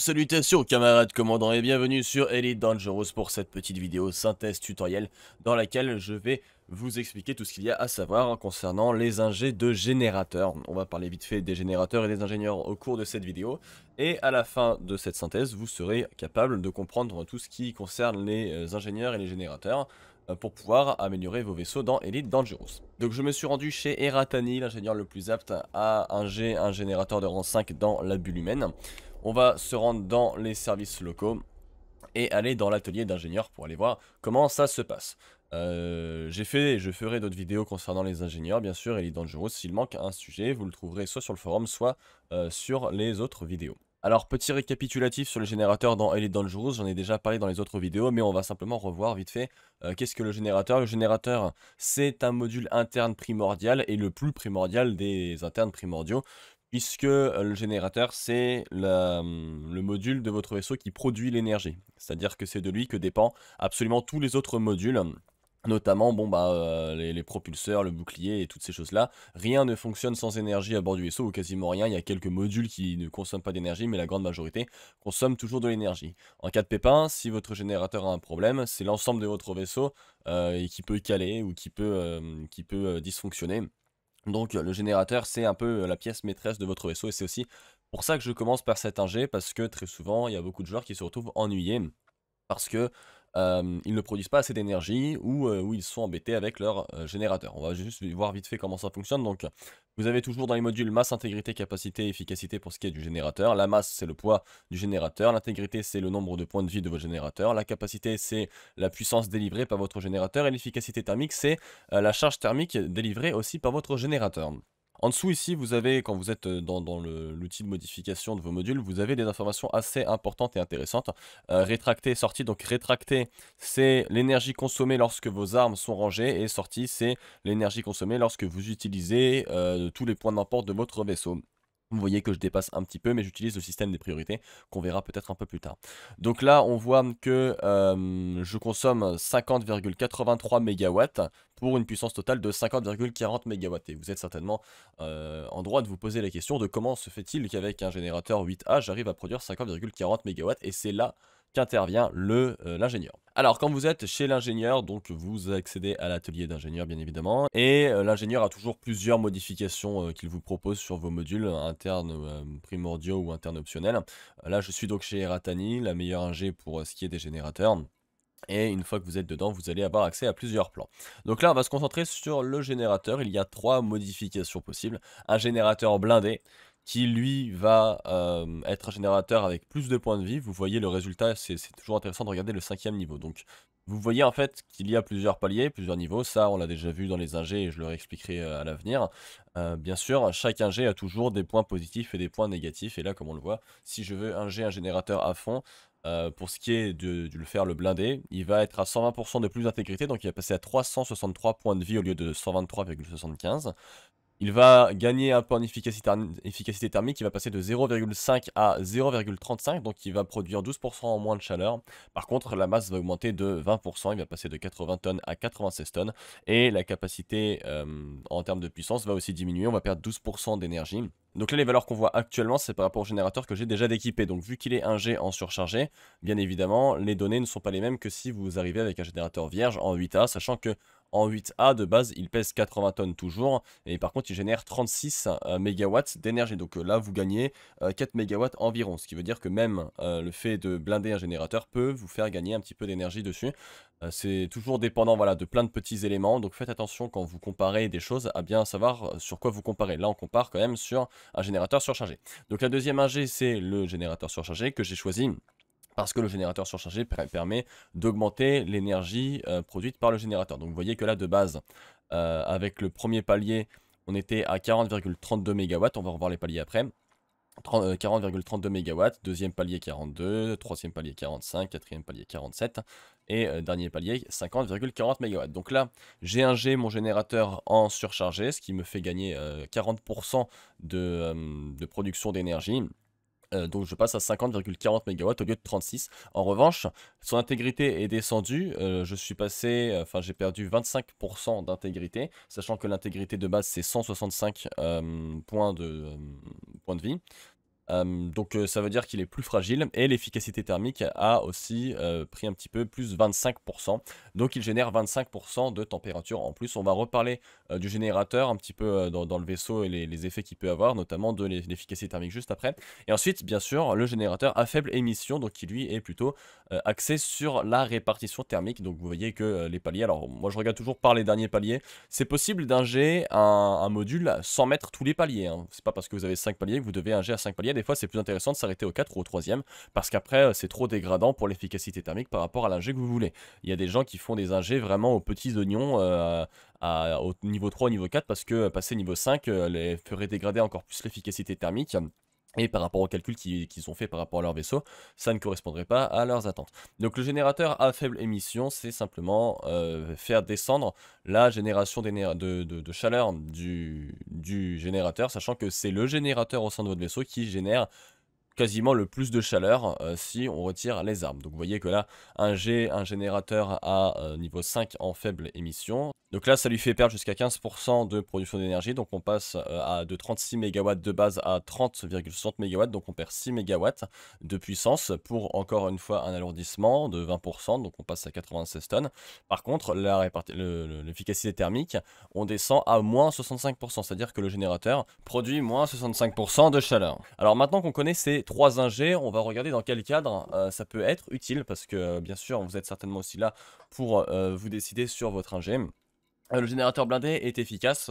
salutations camarades commandants et bienvenue sur Elite Dangerous pour cette petite vidéo synthèse tutoriel dans laquelle je vais vous expliquer tout ce qu'il y a à savoir concernant les ingés de générateurs. On va parler vite fait des générateurs et des ingénieurs au cours de cette vidéo et à la fin de cette synthèse vous serez capable de comprendre tout ce qui concerne les euh, ingénieurs et les générateurs. Euh, pour pouvoir améliorer vos vaisseaux dans Elite Dangerous. Donc je me suis rendu chez Eratani, l'ingénieur le plus apte à inger un générateur de rang 5 dans la bulle humaine. On va se rendre dans les services locaux et aller dans l'atelier d'ingénieur pour aller voir comment ça se passe. Euh, j'ai fait, et je ferai d'autres vidéos concernant les ingénieurs, bien sûr, Elite Dangerous S'il manque un sujet, vous le trouverez soit sur le forum, soit euh, sur les autres vidéos. Alors, petit récapitulatif sur le générateur dans Elite Dangerous, j'en ai déjà parlé dans les autres vidéos, mais on va simplement revoir vite fait euh, qu'est-ce que le générateur. Le générateur, c'est un module interne primordial et le plus primordial des internes primordiaux, puisque euh, le générateur, c'est hum, le module de votre vaisseau qui produit l'énergie. C'est-à-dire que c'est de lui que dépend absolument tous les autres modules notamment bon bah euh, les, propulseurs, le bouclier et toutes ces choses là. Rien ne fonctionne sans énergie à bord du vaisseau ou quasiment rien. Il y a quelques modules qui ne consomment pas d'énergie, mais la grande majorité consomme toujours de l'énergie. En cas de pépin, si votre générateur a un problème, c'est l'ensemble de votre vaisseau euh, qui peut caler ou qui peut, euh, qui peut dysfonctionner. Donc le générateur c'est un peu la pièce maîtresse de votre vaisseau et c'est aussi pour ça que je commence par cet ingé parce que très souvent il y a beaucoup de joueurs qui se retrouvent ennuyés parce que euh, ils ne produisent pas assez d'énergie ou, euh, ils sont embêtés avec leur euh, générateur. On va juste voir vite fait comment ça fonctionne. Donc, vous avez toujours dans les modules masse, intégrité, capacité, efficacité pour ce qui est du générateur. La masse, c'est le poids du générateur. L'intégrité, c'est le nombre de points de vie de votre générateur. La capacité, c'est la puissance délivrée par votre générateur. Et l'efficacité thermique, c'est la charge thermique délivrée aussi par votre générateur. En dessous ici, vous avez, quand vous êtes euh, dans, l'outil de modification de vos modules, vous avez des informations assez importantes et intéressantes. Euh, rétracté sorti, donc rétracté, c'est l'énergie consommée lorsque vos armes sont rangées, et sorti, c'est l'énergie consommée lorsque vous utilisez euh, tous les points d'emporte de votre vaisseau. Vous voyez que je dépasse un petit peu, mais j'utilise le système des priorités qu'on verra peut-être un peu plus tard. Donc là, on voit que euh, je consomme 50,83 MW pour une puissance totale de 50,40 MW. Et vous êtes certainement euh, en droit de vous poser la question de comment se fait-il qu'avec un générateur 8A, j'arrive à produire 50,40 MW. Et c'est là qu'intervient euh, l'ingénieur. Alors, quand vous êtes chez l'ingénieur, donc vous accédez à l'atelier d'ingénieur, bien évidemment, et euh, l'ingénieur a toujours plusieurs modifications euh, qu'il vous propose sur vos modules internes euh, primordiaux ou internes optionnels. Là, je suis donc chez Eratani la meilleure ingé pour ce qui est des générateurs. Et une fois que vous êtes dedans, vous allez avoir accès à plusieurs plans. Donc là, on va se concentrer sur le générateur. Il y a trois modifications possibles. Un générateur blindé, qui lui va euh, être un générateur avec plus de points de vie. Vous voyez le résultat, c'est toujours intéressant de regarder le cinquième niveau. Donc vous voyez en fait qu'il y a plusieurs paliers, plusieurs niveaux. Ça, on l'a déjà vu dans les ingés et je le réexpliquerai euh, à l'avenir. Euh, bien sûr, chaque ingé a toujours des points positifs et des points négatifs. Et là, comme on le voit, si je veux 1G un générateur à fond, pour ce qui est de, le faire le blindé, il va être à 120% de plus d'intégrité, donc il va passer à 363 points de vie au lieu de 123,75. Il va gagner un peu en efficacité, thermique, il va passer de 0,5 à 0,35, donc il va produire 12% en moins de chaleur. Par contre, la masse va augmenter de 20%, il va passer de 80 tonnes à 96 tonnes, et la capacité euh, en termes de puissance va aussi diminuer, on va perdre 12% d'énergie. Donc là, les valeurs qu'on voit actuellement, c'est par rapport au générateur que j'ai déjà déquipé. Donc vu qu'il est 1G en surchargé, bien évidemment, les données ne sont pas les mêmes que si vous arrivez avec un générateur vierge en 8A, sachant que en 8A, de base, il pèse 80 tonnes toujours, et par contre, il génère 36 euh, mégawatts d'énergie. Donc euh, là, vous gagnez 4 euh, MW environ, ce qui veut dire que même le fait de blinder un générateur peut vous faire gagner un petit peu d'énergie dessus. C'est toujours dépendant voilà, de plein de petits éléments, donc faites attention quand vous comparez des choses à bien savoir sur quoi vous comparez. Là, on compare quand même sur un générateur surchargé. Donc la deuxième AG, c'est le générateur surchargé que j'ai choisi parce que le générateur surchargé permet d'augmenter l'énergie euh, produite par le générateur. Donc vous voyez que là de base, euh, avec le premier palier, on était à 40,32 MW, on va revoir les paliers après. 40,32 euh, MW, deuxième palier 42, troisième palier 45, quatrième palier 47 et dernier palier 50,40 MW. Donc là, j'ai G, mon générateur en surchargé, ce qui me fait gagner 40% de, production d'énergie. Euh, donc je passe à 50,40 MW au lieu de 36. En revanche, son intégrité est descendue. Euh, je suis passé, enfin j'ai perdu 25% d'intégrité, sachant que l'intégrité de base c'est 165 euh, points, de, points de vie. donc ça veut dire qu'il est plus fragile et l'efficacité thermique a aussi pris un petit peu plus 25%. Donc il génère 25% de température en plus. On va reparler euh, du générateur, un petit peu euh, dans, le vaisseau et les, effets qu'il peut avoir, notamment de l'efficacité thermique juste après. Et ensuite, bien sûr, le générateur à faible émission, donc qui lui est plutôt euh, axé sur la répartition thermique. Donc vous voyez que les paliers, alors moi je regarde toujours par les derniers paliers, c'est possible d'inger un, module sans mettre tous les paliers. Hein. C'est pas parce que vous avez 5 paliers que vous devez ingérer à 5 paliers. Des fois, c'est plus intéressant de s'arrêter au 4 ou au 3ème parce qu'après, c'est trop dégradant pour l'efficacité thermique par rapport à l'ingé que vous voulez. Il y a des gens qui font des ingés vraiment aux petits oignons au niveau 3, au niveau 4, parce que euh, passer niveau 5 euh, les ferait dégrader encore plus l'efficacité thermique. Et par rapport aux calculs qu'ils ont fait par rapport à leur vaisseau, ça ne correspondrait pas à leurs attentes. Donc le générateur à faible émission, c'est simplement euh, faire descendre la génération de, de, de, chaleur du, du générateur, sachant que c'est le générateur au sein de votre vaisseau qui génère quasiment le plus de chaleur si on retire les armes. Donc vous voyez que là, un, G, un générateur à niveau 5 en faible émission, donc là, ça lui fait perdre jusqu'à 15% de production d'énergie. Donc on passe euh, à de 36 MW de base à 30,60 MW. Donc on perd 6 MW de puissance pour encore une fois un alourdissement de 20%. Donc on passe à 96 tonnes. Par contre, l'efficacité thermique, on descend à moins 65%. C'est-à-dire que le générateur produit moins 65% de chaleur. Alors maintenant qu'on connaît ces trois ingés, on va regarder dans quel cadre euh, ça peut être utile. Parce que bien sûr, vous êtes certainement aussi là pour euh, vous décider sur votre ingé le générateur blindé est efficace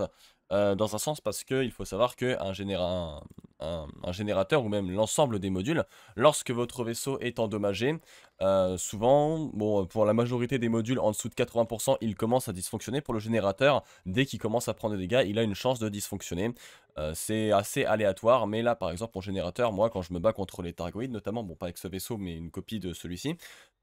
euh, dans un sens parce qu'il faut savoir qu'un généra un, générateur ou même l'ensemble des modules lorsque votre vaisseau est endommagé. Euh, souvent, bon, pour la majorité des modules en dessous de 80%, il commence à dysfonctionner. Pour le générateur, dès qu'il commence à prendre des dégâts, il a une chance de dysfonctionner. Euh, c'est assez aléatoire, mais là, par exemple, mon générateur, moi, quand je me bats contre les Targoïdes, notamment, bon, pas avec ce vaisseau, mais une copie de celui-ci,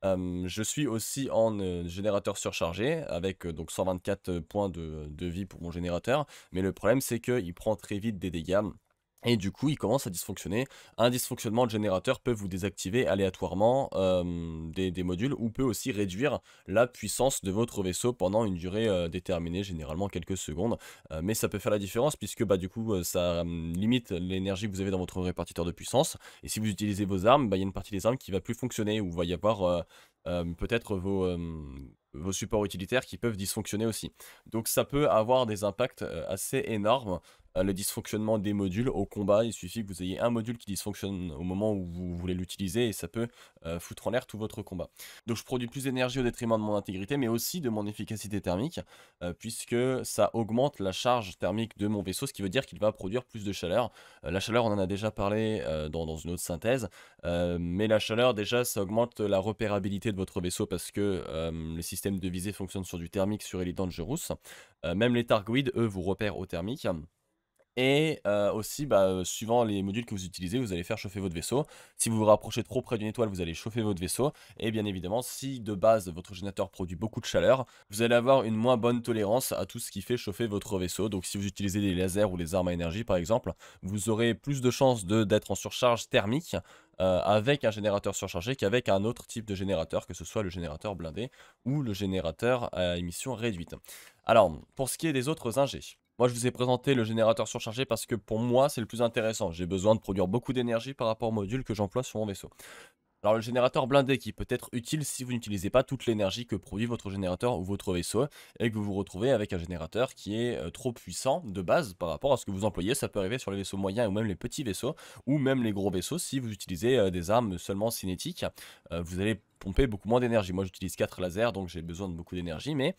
euh, je suis aussi en générateur surchargé avec donc 124 points de, de, vie pour mon générateur. Mais le problème c'est qu'il prend très vite des dégâts. Et du coup, il commence à dysfonctionner. Un dysfonctionnement de générateur peut vous désactiver aléatoirement euh, des, modules ou peut aussi réduire la puissance de votre vaisseau pendant une durée euh, déterminée, généralement quelques secondes. Euh, mais ça peut faire la différence puisque bah, du coup, ça hum, limite l'énergie que vous avez dans votre répartiteur de puissance. Et si vous utilisez vos armes, bah, il y a une partie des armes qui va plus fonctionner ou va y avoir peut-être vos supports utilitaires qui peuvent dysfonctionner aussi. Donc ça peut avoir des impacts assez énormes euh, le dysfonctionnement des modules au combat. Il suffit que vous ayez un module qui dysfonctionne au moment où vous voulez l'utiliser et ça peut euh, foutre en l'air tout votre combat. Donc je produis plus d'énergie au détriment de mon intégrité mais aussi de mon efficacité thermique euh, puisque ça augmente la charge thermique de mon vaisseau, ce qui veut dire qu'il va produire plus de chaleur. la chaleur on en a déjà parlé dans, une autre synthèse, mais la chaleur déjà ça augmente la repérabilité de votre vaisseau parce que le système de visée fonctionne sur du thermique sur Elite Dangerous. même les Targuides eux vous repèrent au thermique. Et euh, aussi, bah, euh, suivant les modules que vous utilisez, vous allez faire chauffer votre vaisseau. Si vous vous rapprochez trop près d'une étoile, vous allez chauffer votre vaisseau. Et bien évidemment, si de base votre générateur produit beaucoup de chaleur, vous allez avoir une moins bonne tolérance à tout ce qui fait chauffer votre vaisseau. Donc si vous utilisez des lasers ou les armes à énergie par exemple, vous aurez plus de chances d'être en surcharge thermique euh, avec un générateur surchargé qu'avec un autre type de générateur, que ce soit le générateur blindé ou le générateur à émission réduite. Alors, pour ce qui est des autres ingés, moi, je vous ai présenté le générateur surchargé parce que pour moi, c'est le plus intéressant. J'ai besoin de produire beaucoup d'énergie par rapport au module que j'emploie sur mon vaisseau. Alors le générateur blindé qui peut être utile si vous n'utilisez pas toute l'énergie que produit votre générateur ou votre vaisseau et que vous vous retrouvez avec un générateur qui est euh, trop puissant de base par rapport à ce que vous employez. Ça peut arriver sur les vaisseaux moyens ou même les petits vaisseaux ou même les gros vaisseaux si vous utilisez euh, des armes seulement cinétiques. Euh, vous allez pomper beaucoup moins d'énergie. Moi j'utilise 4 lasers donc j'ai besoin de beaucoup d'énergie mais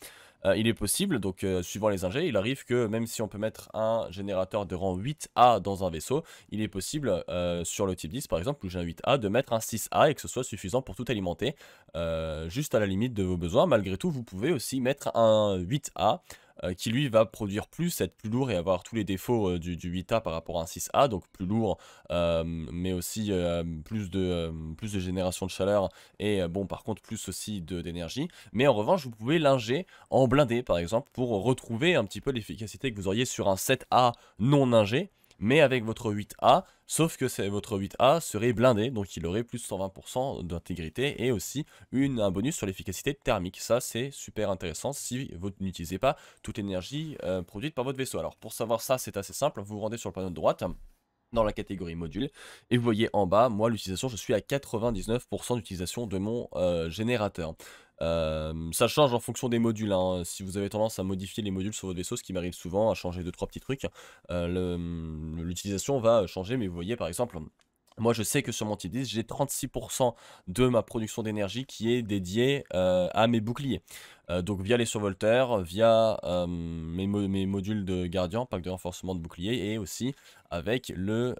euh, il est possible, donc euh, suivant les ingés, il arrive que même si on peut mettre un générateur de rang 8A dans un vaisseau, il est possible euh, sur le type 10 par exemple, où j'ai un 8A, de mettre un 6A et que ce soit suffisant pour tout alimenter, juste à la limite de vos besoins. Malgré tout, vous pouvez aussi mettre un 8A euh, qui lui va produire plus, être plus lourd et avoir tous les défauts euh, du, 8A par rapport à un 6A, donc plus lourd, euh, mais aussi plus, de, plus de génération de chaleur et bon par contre plus aussi d'énergie. Mais en revanche, vous pouvez linger en blindé par exemple pour retrouver un petit peu l'efficacité que vous auriez sur un 7A non ingé mais avec votre 8A, sauf que votre 8A serait blindé, donc il aurait plus de 120% d'intégrité et aussi une, un bonus sur l'efficacité thermique. Ça, c'est super intéressant si vous n'utilisez pas toute l'énergie euh, produite par votre vaisseau. Alors, pour savoir ça, c'est assez simple, vous vous rendez sur le panneau de droite, dans la catégorie module. Et vous voyez en bas, moi l'utilisation, je suis à 99% d'utilisation de mon euh, générateur. Euh, ça change en fonction des modules. Hein. Si vous avez tendance à modifier les modules sur votre vaisseau, ce qui m'arrive souvent, à changer 2-3 petits trucs, euh, l'utilisation va changer. Mais vous voyez par exemple, moi, je sais que sur mon t 10, j'ai 36% de ma production d'énergie qui est dédiée euh, à mes boucliers. Euh, donc via les survolteurs, via euh, mes, modules de gardien, pack de renforcement de bouclier, et aussi avec le,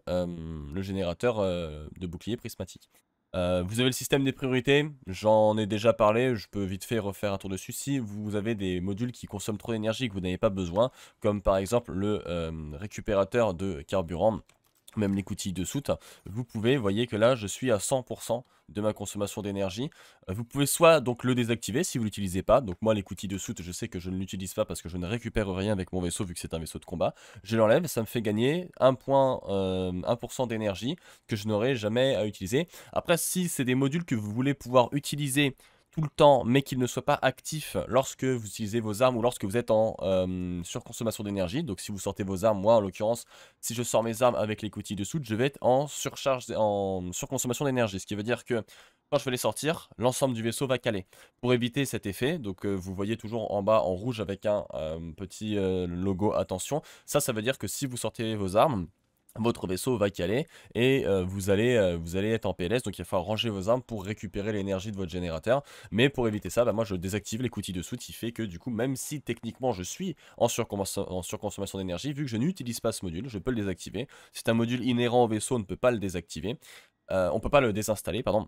générateur de bouclier prismatique. vous avez le système des priorités, j'en ai déjà parlé, je peux vite fait refaire un tour dessus si vous avez des modules qui consomment trop d'énergie que vous n'avez pas besoin, comme par exemple le récupérateur de carburant même les coutilles de soute, vous pouvez, voyez que là, je suis à 100% de ma consommation d'énergie. Euh, vous pouvez soit donc le désactiver si vous l'utilisez pas. Donc moi, les coutilles de soute, je sais que je ne l'utilise pas parce que je ne récupère rien avec mon vaisseau vu que c'est un vaisseau de combat. Je l'enlève, ça me fait gagner point, 1% euh, d'énergie que je n'aurai jamais à utiliser. Après, si c'est des modules que vous voulez pouvoir utiliser tout le temps, mais qu'il ne soit pas actif lorsque vous utilisez vos armes ou lorsque vous êtes en euh, surconsommation d'énergie. Donc si vous sortez vos armes, moi en l'occurrence, si je sors mes armes avec les coutilles de soude, je vais être en surcharge, en surconsommation d'énergie. Ce qui veut dire que quand je vais les sortir, l'ensemble du vaisseau va caler. Pour éviter cet effet, donc euh, vous voyez toujours en bas en rouge avec un euh, petit logo attention, ça, ça veut dire que si vous sortez vos armes, votre vaisseau va caler et euh, vous, allez, euh, vous allez être en PLS, donc il va falloir ranger vos armes pour récupérer l'énergie de votre générateur. Mais pour éviter ça, bah, moi je désactive les coutils de soute, qui fait que du coup, même si techniquement je suis en, surconsommation d'énergie, vu que je n'utilise pas ce module, je peux le désactiver. C'est un module inhérent au vaisseau, on ne peut pas le désactiver. Euh, on ne peut pas le désinstaller, pardon.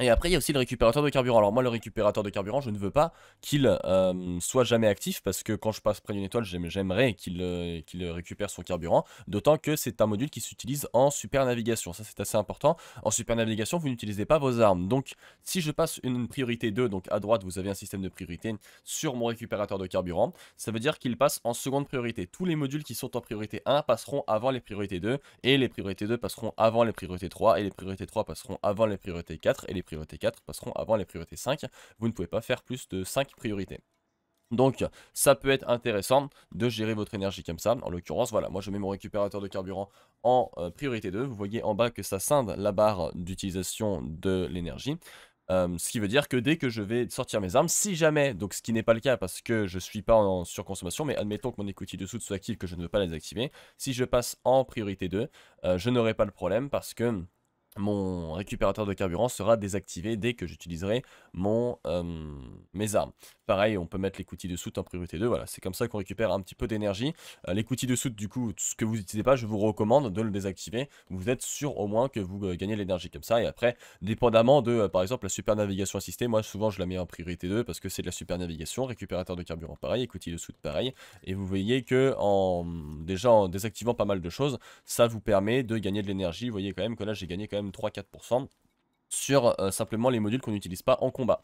Et après, il y a aussi le récupérateur de carburant. Alors moi, le récupérateur de carburant, je ne veux pas qu'il euh, soit jamais actif, parce que quand je passe près d'une étoile, j'aimerais euh, qu'il récupère son carburant, d'autant que c'est un module qui s'utilise en super navigation. Ça, c'est assez important. En super navigation, vous n'utilisez pas vos armes. Donc, si je passe une priorité 2, donc à droite, vous avez un système de priorité sur mon récupérateur de carburant, ça veut dire qu'il passe en seconde priorité. Tous les modules qui sont en priorité 1 passeront avant les priorités 2, et les priorités 2 passeront avant les priorités 3, et les priorités 3 passeront avant les priorités 4, et les Priorité 4 passeront avant les priorités 5. Vous ne pouvez pas faire plus de 5 priorités. Donc ça peut être intéressant de gérer votre énergie comme ça. En l'occurrence, voilà, moi je mets mon récupérateur de carburant en euh, priorité 2. Vous voyez en bas que ça scinde la barre d'utilisation de l'énergie. Euh, ce qui veut dire que dès que je vais sortir mes armes, si jamais, donc ce qui n'est pas le cas parce que je ne suis pas en surconsommation, mais admettons que mon écoutille de soit active, que je ne veux pas les activer, si je passe en priorité 2, euh, je n'aurai pas le problème parce que mon récupérateur de carburant sera désactivé dès que j'utiliserai mon mes armes. Pareil, on peut mettre les de soute en priorité 2, voilà, c'est comme ça qu'on récupère un petit peu d'énergie. Euh, les de soute, du coup, ce que vous n'utilisez pas, je vous recommande de le désactiver. Vous êtes sûr au moins que vous euh, gagnez gagnez l'énergie comme ça. Et après, dépendamment de, euh, par exemple, la super navigation assistée, moi souvent je la mets en priorité 2 parce que c'est de la super navigation, récupérateur de carburant pareil, et de soute pareil. Et vous voyez que en déjà en désactivant pas mal de choses, ça vous permet de gagner de l'énergie. Vous voyez quand même que là j'ai gagné 3-4% sur euh, simplement les modules qu'on n'utilise pas en combat.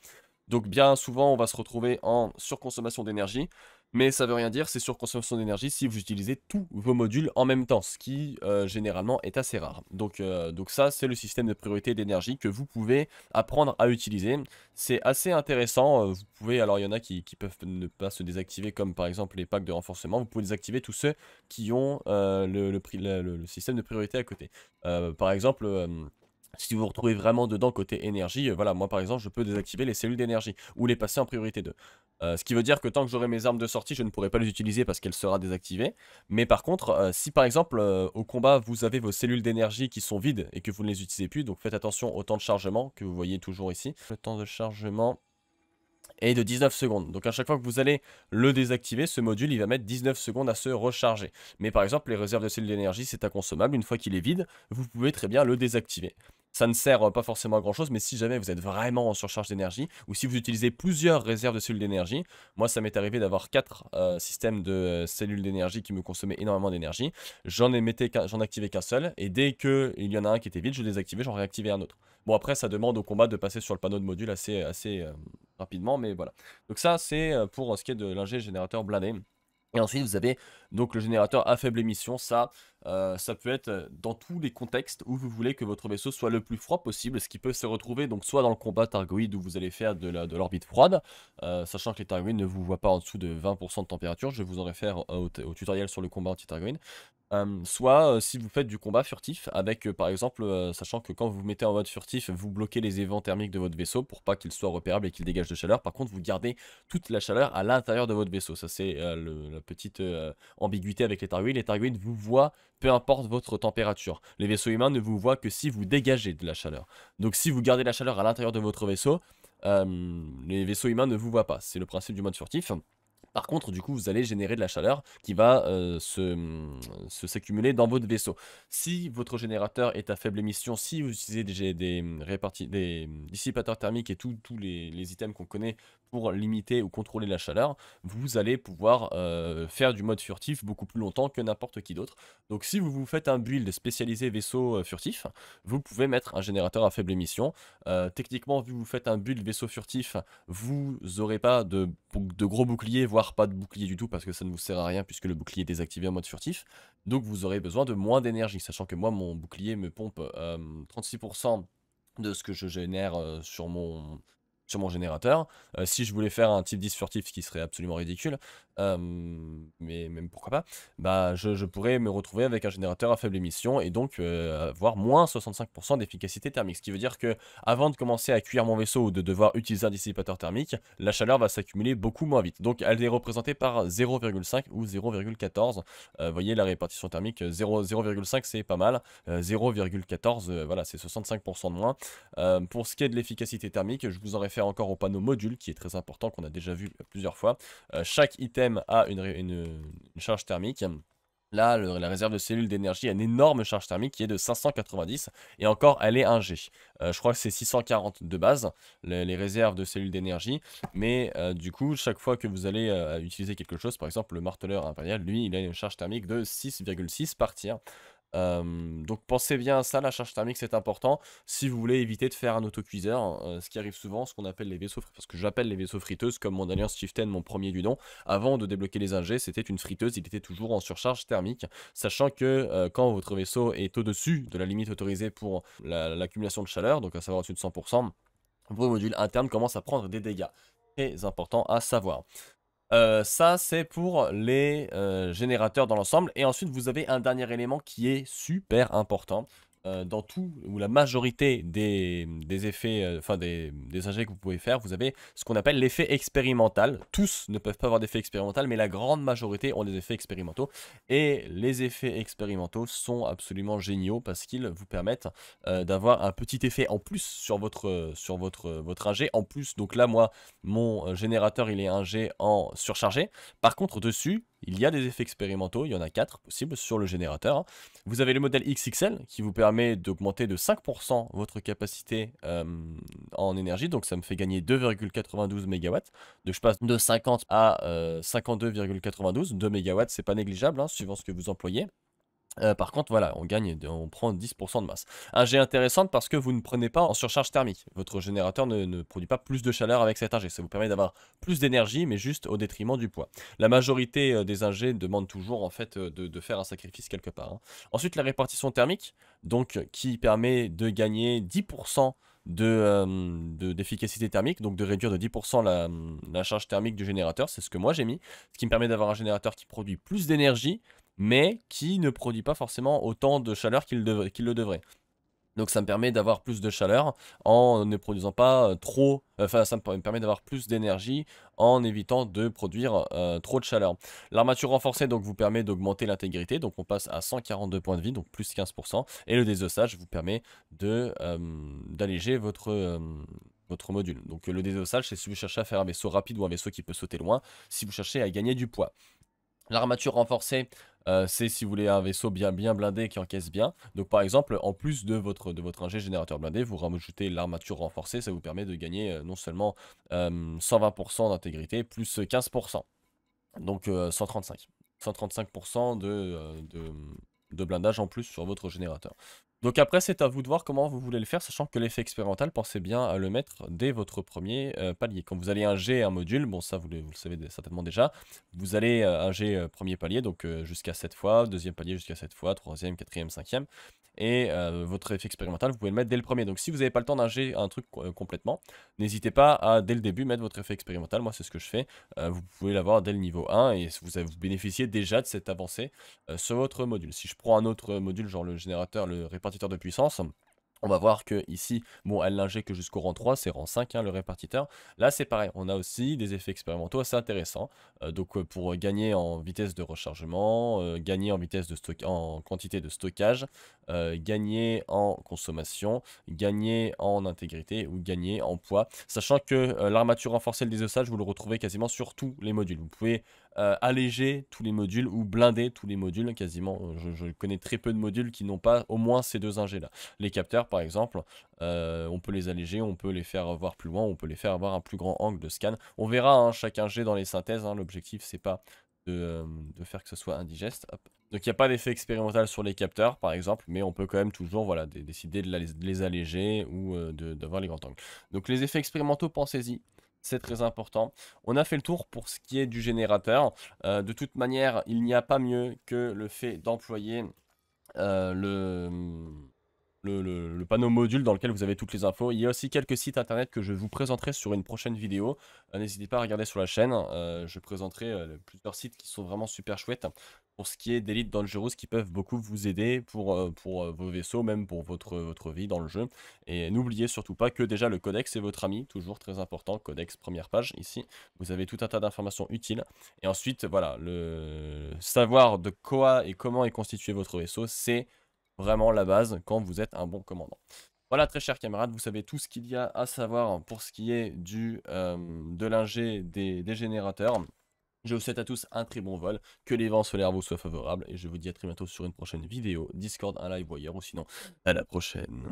Donc bien souvent, on va se retrouver en surconsommation d'énergie, mais ça veut rien dire, c'est surconsommation d'énergie si vous utilisez tous vos modules en même temps, ce qui euh, généralement est assez rare. Donc, euh, donc ça, c'est le système de priorité d'énergie que vous pouvez apprendre à utiliser. C'est assez intéressant, euh, vous pouvez, alors il y en a qui, peuvent ne pas se désactiver, comme par exemple les packs de renforcement, vous pouvez désactiver tous ceux qui ont le, le, système de priorité à côté. par exemple si vous vous retrouvez vraiment dedans côté énergie, euh, voilà, moi par exemple, je peux désactiver les cellules d'énergie ou les passer en priorité 2. Euh, ce qui veut dire que tant que j'aurai mes armes de sortie, je ne pourrai pas les utiliser parce qu'elle sera désactivée. Mais par contre, euh, si par exemple au combat vous avez vos cellules d'énergie qui sont vides et que vous ne les utilisez plus, donc faites attention au temps de chargement que vous voyez toujours ici. Le temps de chargement est de 19 secondes. Donc à chaque fois que vous allez le désactiver, ce module, il va mettre 19 secondes à se recharger. Mais par exemple, les réserves de cellules d'énergie, c'est inconsommable. Une fois qu'il est vide, vous pouvez très bien le désactiver. Ça ne sert euh, pas forcément à grand chose, mais si jamais vous êtes vraiment en surcharge d'énergie, ou si vous utilisez plusieurs réserves de cellules d'énergie, moi ça m'est arrivé d'avoir quatre euh, systèmes de euh, cellules d'énergie qui me consommaient énormément d'énergie. J'en ai j'en activais qu'un seul, et dès qu'il y en a un qui était vide, je désactivais, j'en réactivais un autre. Bon après ça demande au combat de passer sur le panneau de module assez, rapidement, mais voilà. Donc ça c'est pour ce qui est de l'ingé générateur blindé. Et ensuite, vous avez donc le générateur à faible émission. Ça, euh, ça peut être euh, dans tous les contextes où vous voulez que votre vaisseau soit le plus froid possible, ce qui peut se retrouver donc soit dans le combat Targoïde où vous allez faire de l'orbite froide, euh, sachant que les Targoïdes ne vous voient pas en dessous de 20% de température, je vous en réfère au, au tutoriel sur le combat anti-Targoïde, soit si vous faites du combat furtif, avec par exemple, sachant que quand vous vous mettez en mode furtif, vous bloquez les évents thermiques de votre vaisseau pour pas qu'il soit repérable et qu'il dégage de chaleur. Par contre, vous gardez toute la chaleur à l'intérieur de votre vaisseau. Ça, c'est la petite ambiguïté avec les Targuines. Les Targuines vous voient peu importe votre température. Les vaisseaux humains ne vous voient que si vous dégagez de la chaleur. Donc, si vous gardez la chaleur à l'intérieur de votre vaisseau, les vaisseaux humains ne vous voient pas. C'est le principe du mode furtif. Par contre, du coup, vous allez générer de la chaleur qui va euh, mm, se s'accumuler dans votre vaisseau. Si votre générateur est à faible émission, si vous utilisez des, des mm, dissipateurs thermiques et tous les, items qu'on connaît pour limiter ou contrôler la chaleur, vous allez pouvoir euh, faire du mode furtif beaucoup plus longtemps que n'importe qui d'autre. Donc si vous vous faites un build spécialisé vaisseau euh, furtif, vous pouvez mettre un générateur à faible émission. Euh, techniquement, vu que vous faites un build vaisseau furtif, vous n'aurez pas de, de gros boucliers, voire pas de bouclier du tout, parce que ça ne vous sert à rien puisque le bouclier est désactivé en mode furtif. Donc vous aurez besoin de moins d'énergie, sachant que moi, mon bouclier me pompe 36% de ce que je génère sur mon sur mon générateur. Euh, si je voulais faire un type 10 furtif, ce qui serait absolument ridicule, euh, mais même pourquoi pas, bah, je, pourrais me retrouver avec un générateur à faible émission et donc euh, avoir moins 65% d'efficacité thermique. Ce qui veut dire que avant de commencer à cuire mon vaisseau ou de devoir utiliser un dissipateur thermique, la chaleur va s'accumuler beaucoup moins vite. Donc elle est représentée par 0,5 ou 0,14. Vous voyez la répartition thermique, 0,5 c'est pas mal, 0,14 voilà c'est 65% de moins. pour ce qui est de l'efficacité thermique, je vous en encore au panneau module qui est très important, qu'on a déjà vu plusieurs fois. Euh, chaque item a une, charge thermique. Là, le, la réserve de cellules d'énergie une énorme charge thermique qui est de 590 et encore elle est 1G. Euh, je crois que c'est 640 de base, les, réserves de cellules d'énergie. Mais euh, du coup, chaque fois que vous allez utiliser quelque chose, par exemple le marteleur impérial, lui, il a une charge thermique de 6,6 par euh, donc pensez bien à ça, la charge thermique c'est important. Si vous voulez éviter de faire un autocuiseur, hein, euh, ce qui arrive souvent, ce qu'on appelle les vaisseaux, parce que j'appelle les vaisseaux friteuses comme mon alliance Chieftain, mon premier du don, avant de débloquer les ingés, c'était une friteuse, il était toujours en surcharge thermique, sachant que euh, quand votre vaisseau est au-dessus de la limite autorisée pour l'accumulation de chaleur, donc à savoir au-dessus de 100%, vos modules internes commencent à prendre des dégâts. Très important à savoir. Euh, ça, c'est pour les euh, générateurs dans l'ensemble. Et ensuite, vous avez un dernier élément qui est super important. Euh, dans tout, ou la majorité des, effets, euh, enfin des, des que vous pouvez faire, vous avez ce qu'on appelle l'effet expérimental. Tous ne peuvent pas avoir d'effet expérimental, mais la grande majorité ont des effets expérimentaux. Et les effets expérimentaux sont absolument géniaux parce qu'ils vous permettent euh, d'avoir un petit effet en plus sur votre, sur votre, votre ingé. En plus, donc là, moi, mon générateur, il est ingé en surchargé. Par contre, dessus, il y a des effets expérimentaux, il y en a 4 possibles sur le générateur. Hein. Vous avez le modèle XXL qui vous permet d'augmenter de 5% votre capacité euh, en énergie, donc ça me fait gagner 2,92 MW. Donc je passe de 50 à 52,92. 2 MW, c'est pas négligeable, hein, suivant ce que vous employez. Euh, par contre, voilà, on gagne, on prend 10% de masse. Un G intéressant parce que vous ne prenez pas en surcharge thermique. Votre générateur ne, produit pas plus de chaleur avec cet ingé. Ça vous permet d'avoir plus d'énergie, mais juste au détriment du poids. La majorité euh, des ingés demandent toujours en fait euh, de, faire un sacrifice quelque part. Hein. Ensuite, la répartition thermique, donc qui permet de gagner 10% de d'efficacité thermique, donc de réduire de 10% la, la charge thermique du générateur, c'est ce que moi j'ai mis, ce qui me permet d'avoir un générateur qui produit plus d'énergie, mais qui ne produit pas forcément autant de chaleur qu'il le devrait. Donc ça me permet d'avoir plus de chaleur en ne produisant pas euh, trop, euh, enfin ça me permet d'avoir plus d'énergie en évitant de produire euh, trop de chaleur. L'armature renforcée donc vous permet d'augmenter l'intégrité, donc on passe à 142 points de vie, donc plus 15%, et le désossage vous permet d'alléger votre... votre module. Donc le désossage, c'est si vous cherchez à faire un vaisseau rapide ou un vaisseau qui peut sauter loin, si vous cherchez à gagner du poids. L'armature renforcée, euh, c'est si vous voulez un vaisseau bien, blindé qui encaisse bien. Donc par exemple, en plus de votre, de votre ingé générateur blindé, vous rajoutez l'armature renforcée, ça vous permet de gagner euh, non seulement 120% euh, d'intégrité, plus 15%. Donc 135. 135% de, de, de blindage en plus sur votre générateur. Donc après, c'est à vous de voir comment vous voulez le faire, sachant que l'effet expérimental, pensez bien à le mettre dès votre premier euh, palier. Quand vous allez un un module, bon ça vous le, savez certainement déjà, vous allez un euh, G, euh, premier palier, donc jusqu'à 7 fois, deuxième palier jusqu'à 7 fois, troisième, quatrième, cinquième, et votre effet expérimental, vous pouvez le mettre dès le premier. Donc si vous n'avez pas le temps d'un un truc complètement, n'hésitez pas à dès le début mettre votre effet expérimental, moi c'est ce que je fais, vous pouvez l'avoir dès le niveau 1 et vous, vous bénéficiez déjà de cette avancée sur votre module. Si je prends un autre module, genre le générateur, le répartiteur, de puissance. On va voir que ici, bon, elle que jusqu'au rang 3, c'est rang 5 hein, le répartiteur. Là, c'est pareil, on a aussi des effets expérimentaux assez intéressants. Euh, donc, euh, pour euh, gagner en vitesse de rechargement, gagner en vitesse de en quantité de stockage, gagner en consommation, gagner en intégrité ou gagner en poids. Sachant que l'armature renforcée des le désossage, vous le retrouvez quasiment sur tous les modules. Vous pouvez euh, alléger tous les modules ou blinder tous les modules quasiment. Euh, je, connais très peu de modules qui n'ont pas au moins ces deux ingés là. Les capteurs par exemple, euh, on peut les alléger, on peut les faire voir plus loin, on peut les faire avoir un plus grand angle de scan. On verra chacun hein, chaque ingé dans les synthèses, hein. l'objectif c'est pas de, faire que ce soit indigeste. Donc il n'y a pas d'effet expérimental sur les capteurs par exemple, mais on peut quand même toujours voilà, décider de, de les alléger ou d'avoir les grands angles. Donc les effets expérimentaux, pensez-y c'est très important. On a fait le tour pour ce qui est du générateur. Euh, de toute manière, il n'y a pas mieux que le fait d'employer euh, le hum, le, panneau module dans lequel vous avez toutes les infos. Il y a aussi quelques sites internet que je vous présenterai sur une prochaine vidéo. Euh, n'hésitez pas à regarder sur la chaîne. Euh, je présenterai euh, plusieurs sites qui sont vraiment super chouettes pour ce qui est d'élite dangerous qui peuvent beaucoup vous aider pour, pour vos vaisseaux, même pour votre, votre vie dans le jeu. Et n'oubliez surtout pas que déjà le codex est votre ami, toujours très important. Codex première page ici. Vous avez tout un tas d'informations utiles. Et ensuite, voilà, le savoir de quoi et comment est constitué votre vaisseau, c'est vraiment la base quand vous êtes un bon commandant. Voilà, très chers camarades, vous savez tout ce qu'il y a à savoir pour ce qui est du, euh, de l'ingé des, des générateurs. Je vous souhaite à tous un très bon vol, que les vents solaires vous soient favorables, et je vous dis à très bientôt sur une prochaine vidéo, Discord, un live ou ailleurs, ou sinon, à la prochaine.